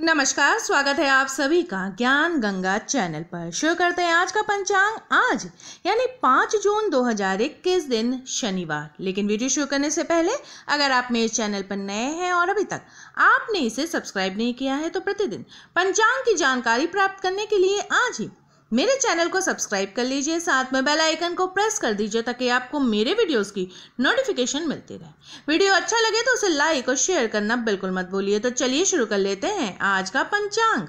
नमस्कार स्वागत है आप सभी का ज्ञान गंगा चैनल पर शुरू करते हैं आज का पंचांग आज यानी पाँच जून 2021 दिन शनिवार लेकिन वीडियो शुरू करने से पहले अगर आप मेरे चैनल पर नए हैं और अभी तक आपने इसे सब्सक्राइब नहीं किया है तो प्रतिदिन पंचांग की जानकारी प्राप्त करने के लिए आज ही मेरे चैनल को सब्सक्राइब कर लीजिए साथ में बेल आइकन को प्रेस कर दीजिए ताकि आपको मेरे वीडियोस की नोटिफिकेशन मिलती रहे वीडियो अच्छा लगे तो उसे लाइक और शेयर करना बिल्कुल मत भूलिए तो चलिए शुरू कर लेते हैं आज का पंचांग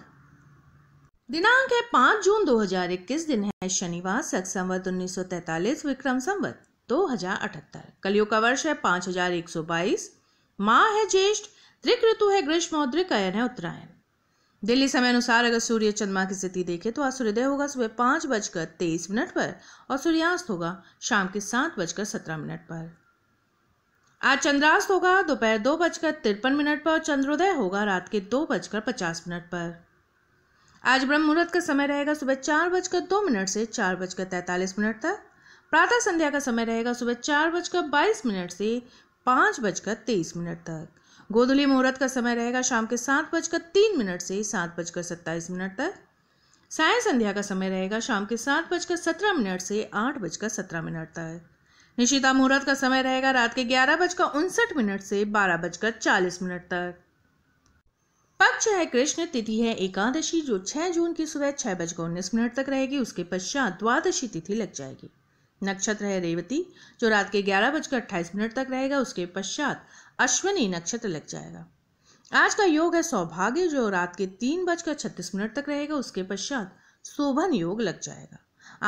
दिनांक है पांच जून 2021 दिन है शनिवार सख संवत उन्नीस विक्रम संवत दो कलयुग का वर्ष है पांच माह है ज्येष्ठ त्रिक ऋतु है ग्रीष्म और है उत्तरायण दिल्ली समय अनुसार अगर सूर्य चंद्रमा की स्थिति देखें तो आज सूर्योदय होगा सुबह पाँच बजकर तेईस मिनट पर और सूर्यास्त होगा शाम के सात बजकर सत्रह मिनट पर आज चंद्रास्त होगा दोपहर दो, दो बजकर तिरपन मिनट पर और चंद्रोदय होगा रात के दो बजकर पचास मिनट पर आज ब्रह्म मुहूर्त का समय रहेगा सुबह चार बजकर दो मिनट से चार बजकर तैंतालीस मिनट तक प्रातः संध्या का समय रहेगा सुबह चार बजकर बाईस मिनट से पाँच बजकर तेईस मिनट तक गोधुली मुहूर्त का समय रहेगा शाम के सात बजकर तीन मिनट से सात बजकर सत्ताईस मिनट तक साय संध्या का समय रहेगा शाम के सात बजकर सत्रह मिनट से आठ बजकर सत्रह मिनट तक निशिता मुहूर्त का समय रहेगा रात के ग्यारह बजकर उनसठ मिनट से बारह बजकर चालीस मिनट तक पक्ष है कृष्ण तिथि है एकादशी जो 6 जून की सुबह छह बजकर उन्नीस मिनट तक रहेगी उसके पश्चात द्वादशी तिथि लग जाएगी नक्षत्र है रेवती जो रात के ग्यारह बजकर अट्ठाईस मिनट तक रहेगा उसके पश्चात अश्विनी नक्षत्र लग जाएगा आज का योग है सौभाग्य जो रात के तीन बजकर छत्तीस मिनट तक रहेगा उसके पश्चात शोभन योग लग जाएगा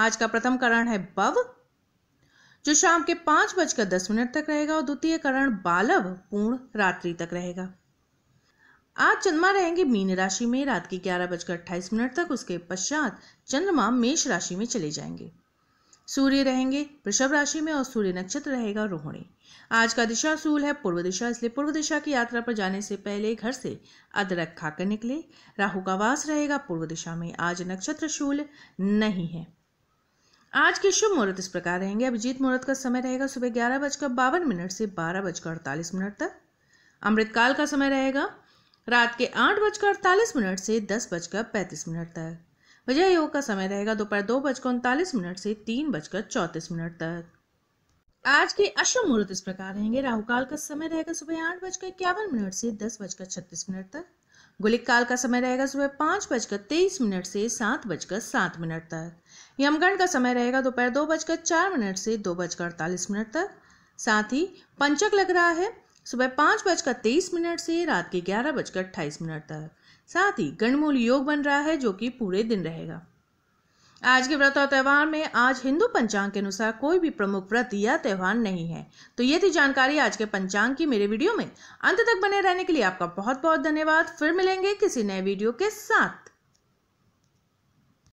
आज का प्रथम करण है बव जो शाम के पांच बजकर दस मिनट तक रहेगा और द्वितीय करण बालव पूर्ण रात्रि तक रहेगा आज चंद्रमा रहेंगे मीन राशि में रात के ग्यारह बजकर अट्ठाईस मिनट तक उसके पश्चात चंद्रमा मेष राशि में चले जाएंगे सूर्य रहेंगे वृषभ राशि में और सूर्य नक्षत्र रहेगा रोहिणी आज का दिशा सूल है पूर्व दिशा इसलिए पूर्व दिशा की यात्रा पर जाने से पहले घर से अदरक खाकर निकले राहु का वास रहेगा पूर्व दिशा में आज नक्षत्र शूल नहीं है आज के शुभ मुहूर्त इस प्रकार रहेंगे अभिजीत मुहूर्त का समय रहेगा सुबह ग्यारह बजकर बावन मिनट से बारह बजकर अड़तालीस मिनट तक अमृतकाल का समय रहेगा रात के आठ बजकर अड़तालीस मिनट से दस बजकर पैंतीस मिनट तक विजय योग का समय रहेगा दोपहर दो बजकर उनतालीस मिनट से तीन बजकर चौतीस मिनट तक आज के अश्व मुहूर्त इस प्रकार रहेंगे राहु काल का समय रहेगा सुबह आठ बजकर इक्यावन मिनट से दस बजकर छत्तीस मिनट तक गुलिक काल का समय रहेगा सुबह पांच बजकर तेईस मिनट से सात बजकर सात मिनट तक यमगण का समय रहेगा दोपहर दो बजकर चार मिनट से दो बजकर अड़तालीस मिनट तक साथ ही पंचक लग रहा है सुबह पाँच बजकर तेईस मिनट से रात के ग्यारह बजकर अट्ठाईस मिनट तक साथ ही गणमूल योग बन रहा है जो कि पूरे दिन रहेगा आज के व्रत और त्यौहार में आज हिंदू पंचांग के अनुसार कोई भी प्रमुख व्रत या त्यौहार नहीं है तो ये थी जानकारी आज के पंचांग की मेरे वीडियो में अंत तक बने रहने के लिए आपका बहुत बहुत धन्यवाद फिर मिलेंगे किसी नए वीडियो के साथ